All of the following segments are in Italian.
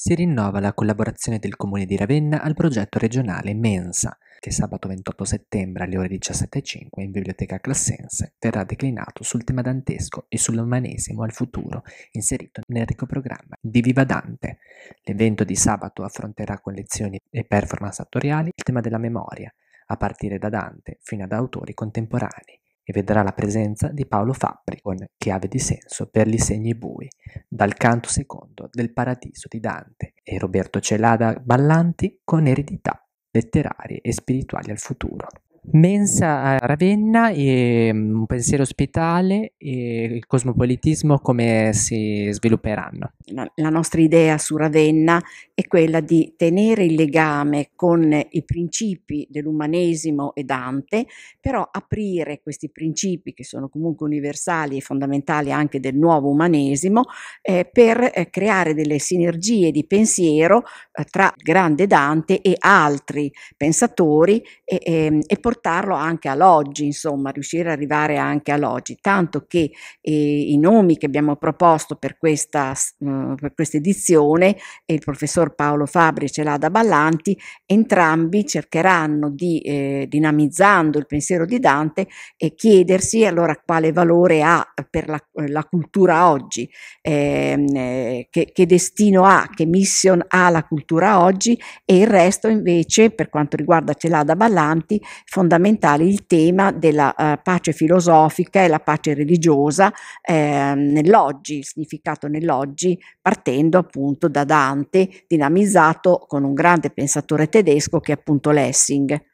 si rinnova la collaborazione del Comune di Ravenna al progetto regionale Mensa, che sabato 28 settembre alle ore 17.05 in Biblioteca Classense verrà declinato sul tema dantesco e sull'umanesimo al futuro inserito nel ricco programma di Viva Dante. L'evento di sabato affronterà con lezioni e performance attoriali il tema della memoria, a partire da Dante fino ad autori contemporanei e vedrà la presenza di Paolo Fabbri con Chiave di senso per gli segni bui, dal canto secondo del Paradiso di Dante e Roberto Celada Ballanti con Eredità letterarie e spirituali al futuro. Mensa a Ravenna e mm, un pensiero ospitale e il cosmopolitismo come si svilupperanno. La nostra idea su Ravenna è quella di tenere il legame con i principi dell'umanesimo e Dante, però aprire questi principi che sono comunque universali e fondamentali anche del nuovo umanesimo eh, per eh, creare delle sinergie di pensiero eh, tra grande Dante e altri pensatori e, ehm, e, e portare portarlo anche all'oggi, insomma, riuscire ad arrivare anche all'oggi, tanto che eh, i nomi che abbiamo proposto per questa, mh, eh, per questa edizione eh, il professor Paolo Fabri ce l'ha da Ballanti, entrambi cercheranno di, eh, dinamizzando il pensiero di Dante, e chiedersi allora quale valore ha per la, la cultura oggi, ehm, eh, che, che destino ha, che mission ha la cultura oggi e il resto invece per quanto riguarda Celada Ballanti, fondamentalmente fondamentale il tema della eh, pace filosofica e la pace religiosa eh, nell'oggi, il significato nell'oggi, partendo appunto da Dante, dinamizzato con un grande pensatore tedesco che è appunto Lessing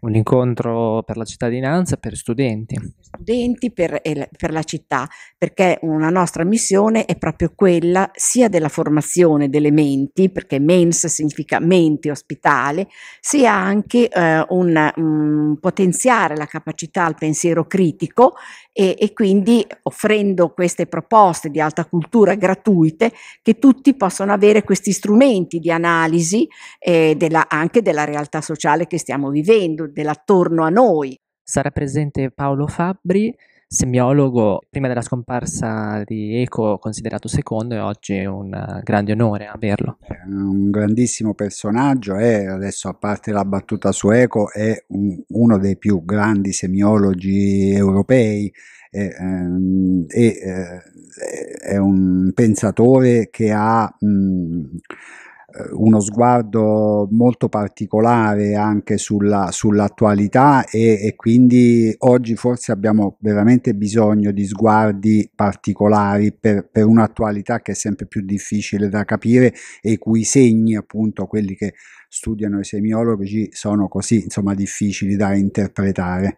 un incontro per la cittadinanza, per studenti. Per studenti, per, eh, per, la città, perché una nostra missione è proprio quella sia della formazione delle menti, perché mens significa mente ospitale, sia anche eh, un, un mm, potenziare la capacità al pensiero critico e, e quindi offrendo queste proposte di alta cultura gratuite che tutti possono avere questi strumenti di analisi eh, della, anche della realtà sociale che stiamo vivendo, dell'attorno a noi. Sarà presente Paolo Fabbri, semiologo, prima della scomparsa di Eco considerato secondo e oggi è un eh, grande onore averlo. È un grandissimo personaggio e adesso a parte la battuta su Eco è un, uno dei più grandi semiologi europei e, ehm, e eh, è un pensatore che ha... Mh, eh, uno sguardo molto particolare anche sulla, sull'attualità e, e, quindi oggi forse abbiamo veramente bisogno di sguardi particolari per, per un'attualità che è sempre più difficile da capire e i cui segni appunto quelli che studiano i semiologi sono così insomma difficili da interpretare.